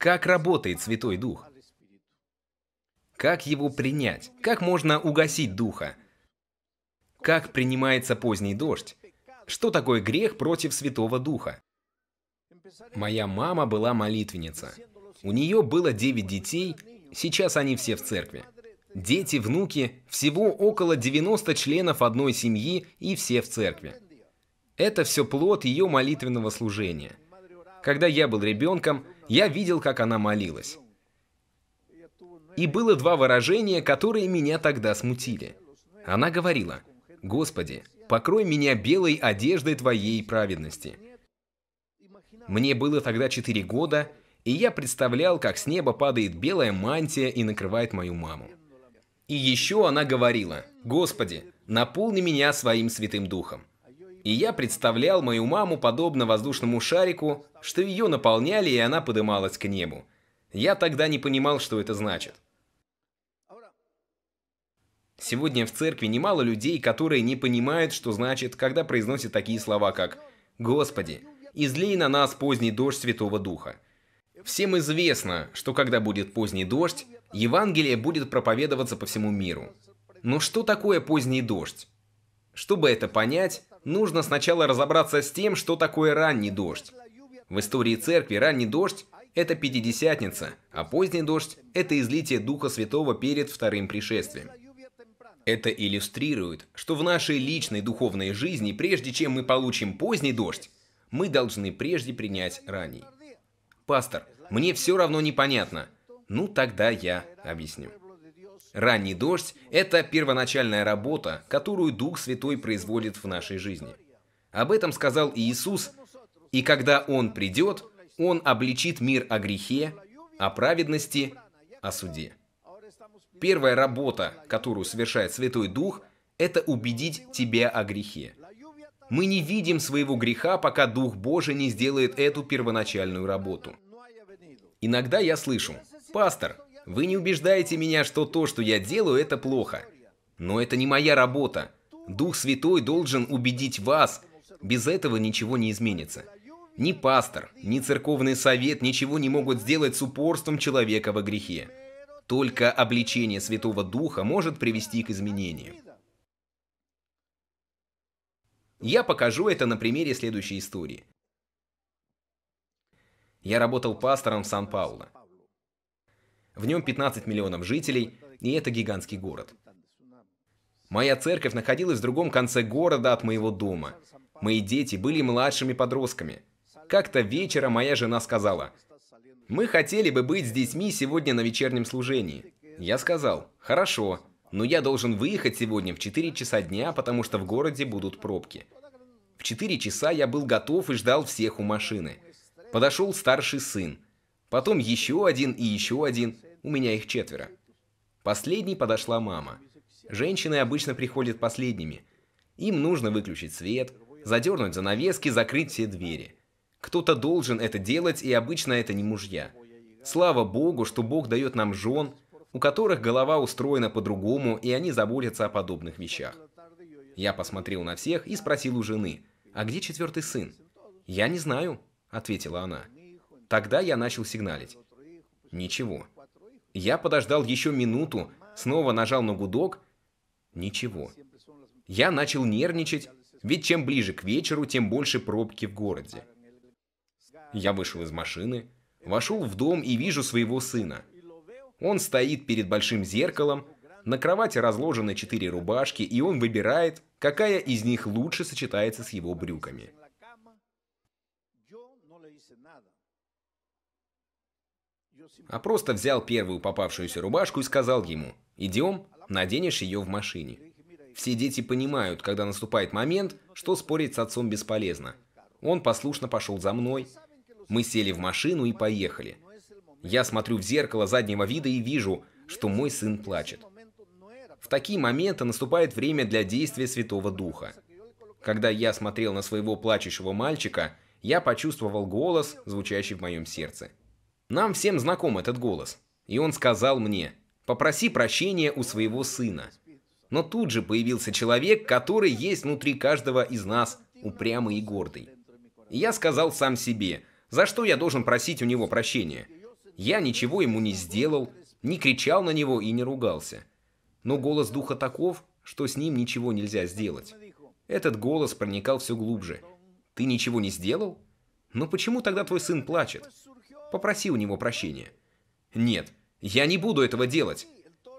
Как работает Святой Дух? Как его принять? Как можно угасить Духа? Как принимается поздний дождь? Что такое грех против Святого Духа? Моя мама была молитвенница. У нее было девять детей, сейчас они все в церкви. Дети, внуки, всего около 90 членов одной семьи и все в церкви. Это все плод ее молитвенного служения. Когда я был ребенком, я видел, как она молилась. И было два выражения, которые меня тогда смутили. Она говорила, «Господи, покрой меня белой одеждой Твоей праведности». Мне было тогда четыре года, и я представлял, как с неба падает белая мантия и накрывает мою маму. И еще она говорила, «Господи, наполни меня своим Святым Духом». И я представлял мою маму подобно воздушному шарику, что ее наполняли, и она подымалась к небу. Я тогда не понимал, что это значит. Сегодня в церкви немало людей, которые не понимают, что значит, когда произносят такие слова, как «Господи, излей на нас поздний дождь Святого Духа». Всем известно, что когда будет поздний дождь, Евангелие будет проповедоваться по всему миру. Но что такое поздний дождь? Чтобы это понять, нужно сначала разобраться с тем, что такое ранний дождь. В истории церкви ранний дождь – это Пятидесятница, а поздний дождь – это излитие Духа Святого перед Вторым пришествием. Это иллюстрирует, что в нашей личной духовной жизни, прежде чем мы получим поздний дождь, мы должны прежде принять ранний. Пастор, мне все равно непонятно. Ну тогда я объясню. Ранний дождь – это первоначальная работа, которую Дух Святой производит в нашей жизни. Об этом сказал Иисус, и когда Он придет, Он обличит мир о грехе, о праведности, о суде. Первая работа, которую совершает Святой Дух, это убедить тебя о грехе. Мы не видим своего греха, пока Дух Божий не сделает эту первоначальную работу. Иногда я слышу, «Пастор, вы не убеждаете меня, что то, что я делаю, это плохо. Но это не моя работа. Дух Святой должен убедить вас. Без этого ничего не изменится. Ни пастор, ни церковный совет ничего не могут сделать с упорством человека во грехе. Только обличение Святого Духа может привести к изменению. Я покажу это на примере следующей истории. Я работал пастором в Сан-Пауло. В нем 15 миллионов жителей, и это гигантский город. Моя церковь находилась в другом конце города от моего дома. Мои дети были младшими подростками. Как-то вечером моя жена сказала, «Мы хотели бы быть с детьми сегодня на вечернем служении». Я сказал, «Хорошо, но я должен выехать сегодня в 4 часа дня, потому что в городе будут пробки». В 4 часа я был готов и ждал всех у машины. Подошел старший сын. Потом еще один и еще один. У меня их четверо. Последней подошла мама. Женщины обычно приходят последними. Им нужно выключить свет, задернуть занавески, закрыть все двери. Кто-то должен это делать, и обычно это не мужья. Слава Богу, что Бог дает нам жен, у которых голова устроена по-другому, и они заботятся о подобных вещах. Я посмотрел на всех и спросил у жены, «А где четвертый сын?» «Я не знаю», — ответила она. Тогда я начал сигналить. Ничего. Я подождал еще минуту, снова нажал на гудок. Ничего. Я начал нервничать, ведь чем ближе к вечеру, тем больше пробки в городе. Я вышел из машины, вошел в дом и вижу своего сына. Он стоит перед большим зеркалом, на кровати разложены четыре рубашки, и он выбирает, какая из них лучше сочетается с его брюками а просто взял первую попавшуюся рубашку и сказал ему, «Идем, наденешь ее в машине». Все дети понимают, когда наступает момент, что спорить с отцом бесполезно. Он послушно пошел за мной. Мы сели в машину и поехали. Я смотрю в зеркало заднего вида и вижу, что мой сын плачет. В такие моменты наступает время для действия Святого Духа. Когда я смотрел на своего плачущего мальчика, я почувствовал голос, звучащий в моем сердце – нам всем знаком этот голос. И он сказал мне, попроси прощения у своего сына. Но тут же появился человек, который есть внутри каждого из нас, упрямый и гордый. И я сказал сам себе, за что я должен просить у него прощения? Я ничего ему не сделал, не кричал на него и не ругался. Но голос духа таков, что с ним ничего нельзя сделать. Этот голос проникал все глубже. Ты ничего не сделал? Но почему тогда твой сын плачет? Попроси у него прощения. Нет, я не буду этого делать.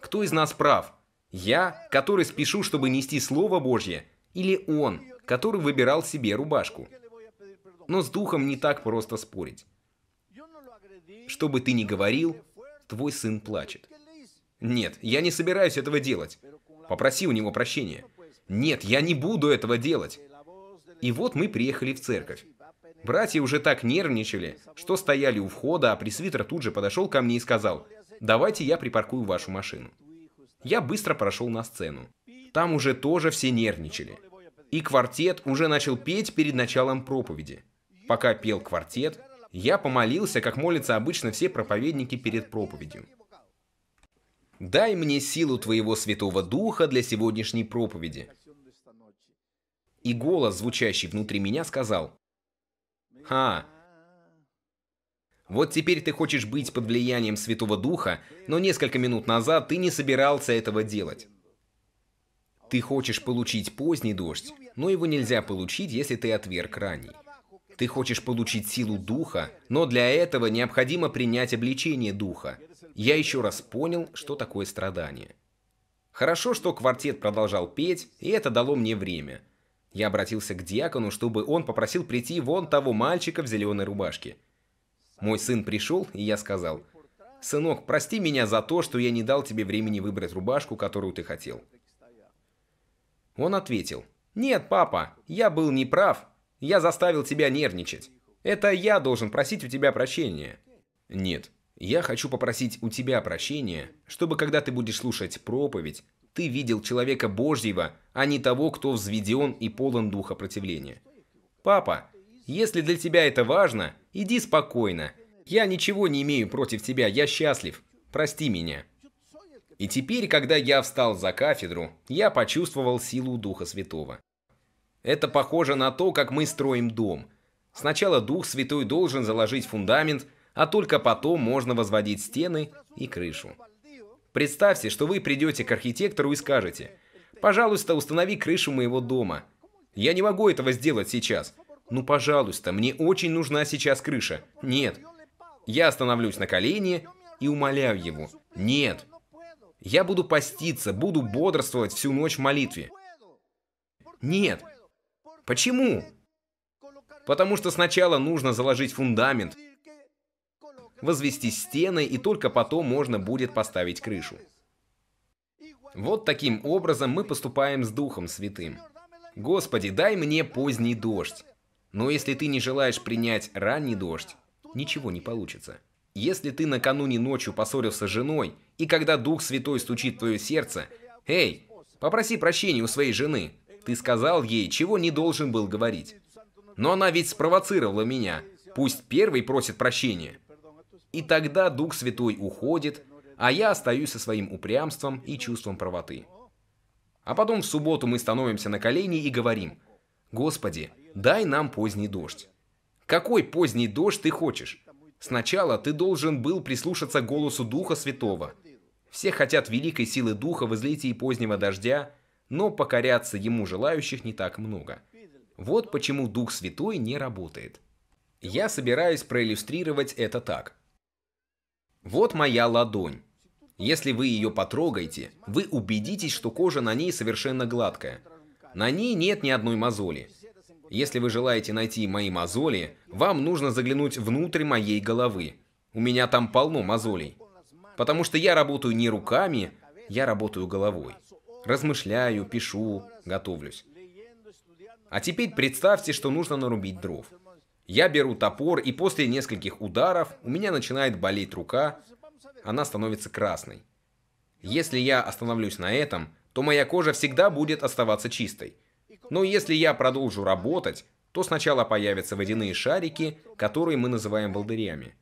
Кто из нас прав? Я, который спешу, чтобы нести Слово Божье, или он, который выбирал себе рубашку? Но с духом не так просто спорить. Что бы ты ни говорил, твой сын плачет. Нет, я не собираюсь этого делать. Попроси у него прощения. Нет, я не буду этого делать. И вот мы приехали в церковь. Братья уже так нервничали, что стояли у входа, а пресвитер тут же подошел ко мне и сказал, «Давайте я припаркую вашу машину». Я быстро прошел на сцену. Там уже тоже все нервничали. И квартет уже начал петь перед началом проповеди. Пока пел квартет, я помолился, как молятся обычно все проповедники перед проповедью. «Дай мне силу Твоего Святого Духа для сегодняшней проповеди». И голос, звучащий внутри меня, сказал, Ха! Вот теперь ты хочешь быть под влиянием Святого Духа, но несколько минут назад ты не собирался этого делать. Ты хочешь получить поздний дождь, но его нельзя получить, если ты отверг ранний. Ты хочешь получить силу Духа, но для этого необходимо принять обличение Духа. Я еще раз понял, что такое страдание. Хорошо, что квартет продолжал петь, и это дало мне время – я обратился к диакону, чтобы он попросил прийти вон того мальчика в зеленой рубашке. Мой сын пришел, и я сказал, «Сынок, прости меня за то, что я не дал тебе времени выбрать рубашку, которую ты хотел». Он ответил, «Нет, папа, я был неправ. Я заставил тебя нервничать. Это я должен просить у тебя прощения». «Нет, я хочу попросить у тебя прощения, чтобы когда ты будешь слушать проповедь, ты видел человека Божьего, а не того, кто взведен и полон духа противления. Папа, если для тебя это важно, иди спокойно. Я ничего не имею против тебя, я счастлив. Прости меня. И теперь, когда я встал за кафедру, я почувствовал силу Духа Святого. Это похоже на то, как мы строим дом. Сначала Дух Святой должен заложить фундамент, а только потом можно возводить стены и крышу. Представьте, что вы придете к архитектору и скажете, «Пожалуйста, установи крышу моего дома». «Я не могу этого сделать сейчас». «Ну, пожалуйста, мне очень нужна сейчас крыша». «Нет». Я становлюсь на колени и умоляю его. «Нет». Я буду поститься, буду бодрствовать всю ночь в молитве. Нет. Почему? Потому что сначала нужно заложить фундамент, возвести стены, и только потом можно будет поставить крышу. Вот таким образом мы поступаем с Духом Святым. «Господи, дай мне поздний дождь». Но если ты не желаешь принять ранний дождь, ничего не получится. Если ты накануне ночью поссорился с женой, и когда Дух Святой стучит в твое сердце, «Эй, попроси прощения у своей жены», ты сказал ей, чего не должен был говорить. Но она ведь спровоцировала меня. Пусть первый просит прощения. И тогда Дух Святой уходит, а я остаюсь со своим упрямством и чувством правоты. А потом в субботу мы становимся на колени и говорим, «Господи, дай нам поздний дождь». Какой поздний дождь ты хочешь? Сначала ты должен был прислушаться голосу Духа Святого. Все хотят великой силы Духа в излитии позднего дождя, но покоряться Ему желающих не так много. Вот почему Дух Святой не работает. Я собираюсь проиллюстрировать это так – вот моя ладонь. Если вы ее потрогаете, вы убедитесь, что кожа на ней совершенно гладкая. На ней нет ни одной мозоли. Если вы желаете найти мои мозоли, вам нужно заглянуть внутрь моей головы. У меня там полно мозолей. Потому что я работаю не руками, я работаю головой. Размышляю, пишу, готовлюсь. А теперь представьте, что нужно нарубить дров. Я беру топор, и после нескольких ударов у меня начинает болеть рука, она становится красной. Если я остановлюсь на этом, то моя кожа всегда будет оставаться чистой. Но если я продолжу работать, то сначала появятся водяные шарики, которые мы называем волдырями.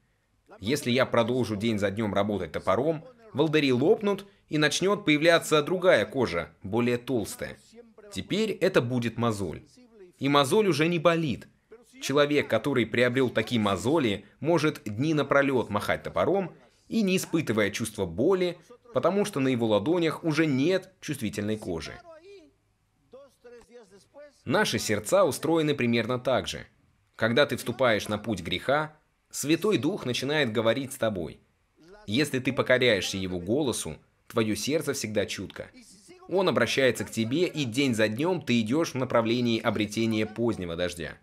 Если я продолжу день за днем работать топором, волдыри лопнут и начнет появляться другая кожа, более толстая. Теперь это будет мозоль. И мозоль уже не болит – Человек, который приобрел такие мозоли, может дни напролет махать топором и не испытывая чувства боли, потому что на его ладонях уже нет чувствительной кожи. Наши сердца устроены примерно так же. Когда ты вступаешь на путь греха, Святой Дух начинает говорить с тобой. Если ты покоряешься Его голосу, твое сердце всегда чутко. Он обращается к тебе, и день за днем ты идешь в направлении обретения позднего дождя.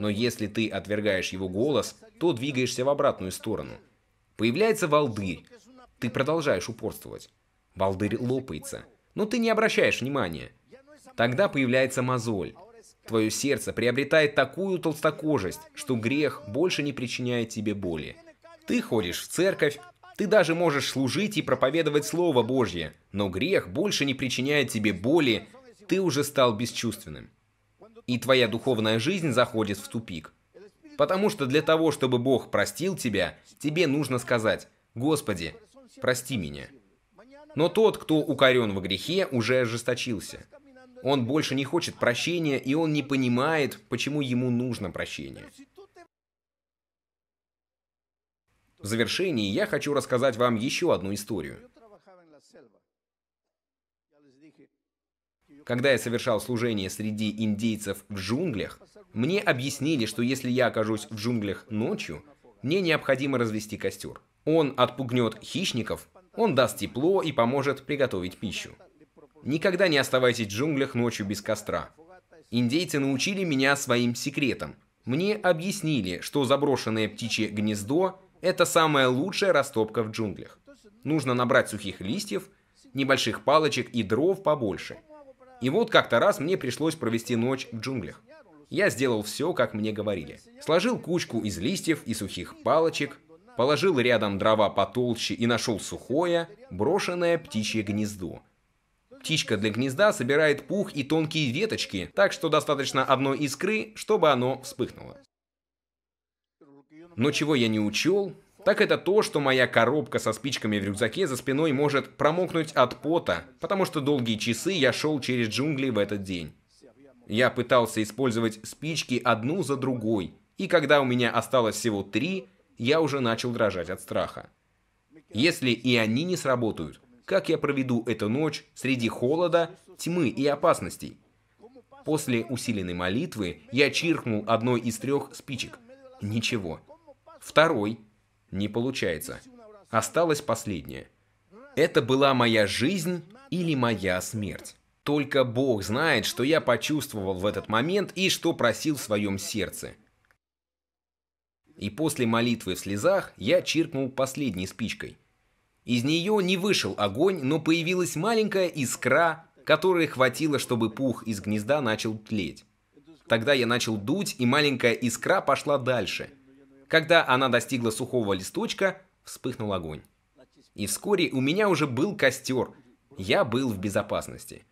Но если ты отвергаешь его голос, то двигаешься в обратную сторону. Появляется волдырь. Ты продолжаешь упорствовать. Волдырь лопается. Но ты не обращаешь внимания. Тогда появляется мозоль. Твое сердце приобретает такую толстокожесть, что грех больше не причиняет тебе боли. Ты ходишь в церковь, ты даже можешь служить и проповедовать Слово Божье, но грех больше не причиняет тебе боли, ты уже стал бесчувственным и твоя духовная жизнь заходит в тупик. Потому что для того, чтобы Бог простил тебя, тебе нужно сказать «Господи, прости меня». Но тот, кто укорен в грехе, уже ожесточился. Он больше не хочет прощения, и он не понимает, почему ему нужно прощение. В завершении я хочу рассказать вам еще одну историю. Когда я совершал служение среди индейцев в джунглях, мне объяснили, что если я окажусь в джунглях ночью, мне необходимо развести костер. Он отпугнет хищников, он даст тепло и поможет приготовить пищу. Никогда не оставайтесь в джунглях ночью без костра. Индейцы научили меня своим секретам. Мне объяснили, что заброшенное птичье гнездо – это самая лучшая растопка в джунглях. Нужно набрать сухих листьев, небольших палочек и дров побольше – и вот как-то раз мне пришлось провести ночь в джунглях. Я сделал все, как мне говорили. Сложил кучку из листьев и сухих палочек, положил рядом дрова потолще и нашел сухое, брошенное птичье гнездо. Птичка для гнезда собирает пух и тонкие веточки, так что достаточно одной искры, чтобы оно вспыхнуло. Но чего я не учел, так это то, что моя коробка со спичками в рюкзаке за спиной может промокнуть от пота, потому что долгие часы я шел через джунгли в этот день. Я пытался использовать спички одну за другой, и когда у меня осталось всего три, я уже начал дрожать от страха. Если и они не сработают, как я проведу эту ночь среди холода, тьмы и опасностей? После усиленной молитвы я чиркнул одной из трех спичек. Ничего. Второй не получается. Осталось последнее. Это была моя жизнь или моя смерть. Только Бог знает, что я почувствовал в этот момент и что просил в своем сердце. И после молитвы в слезах я чиркнул последней спичкой. Из нее не вышел огонь, но появилась маленькая искра, которой хватило, чтобы пух из гнезда начал тлеть. Тогда я начал дуть, и маленькая искра пошла дальше – когда она достигла сухого листочка, вспыхнул огонь. И вскоре у меня уже был костер. Я был в безопасности.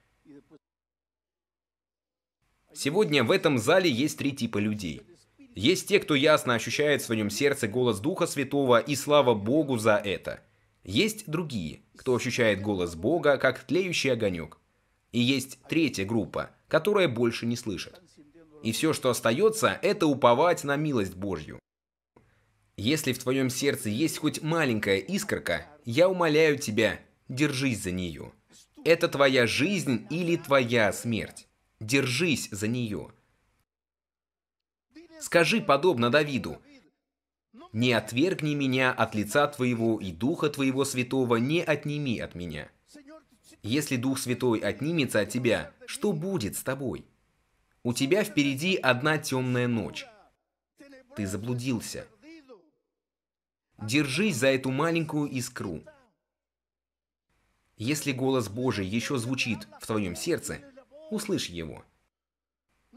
Сегодня в этом зале есть три типа людей. Есть те, кто ясно ощущает в своем сердце голос Духа Святого, и слава Богу за это. Есть другие, кто ощущает голос Бога, как тлеющий огонек. И есть третья группа, которая больше не слышит. И все, что остается, это уповать на милость Божью. Если в твоем сердце есть хоть маленькая искорка, я умоляю тебя, держись за нее. Это твоя жизнь или твоя смерть. Держись за нее. Скажи подобно Давиду, «Не отвергни меня от лица Твоего, и Духа Твоего Святого не отними от меня». Если Дух Святой отнимется от тебя, что будет с тобой? У тебя впереди одна темная ночь. Ты заблудился. Держись за эту маленькую искру. Если голос Божий еще звучит в твоем сердце, услышь его.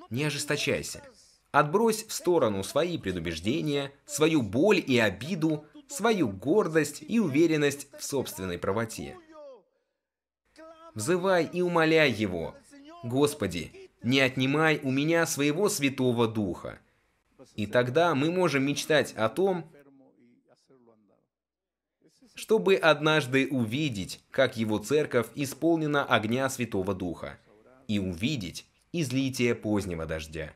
Не ожесточайся. Отбрось в сторону свои предубеждения, свою боль и обиду, свою гордость и уверенность в собственной правоте. Взывай и умоляй Его. «Господи, не отнимай у меня своего Святого Духа». И тогда мы можем мечтать о том, чтобы однажды увидеть, как его церковь исполнена огня Святого Духа, и увидеть излитие позднего дождя.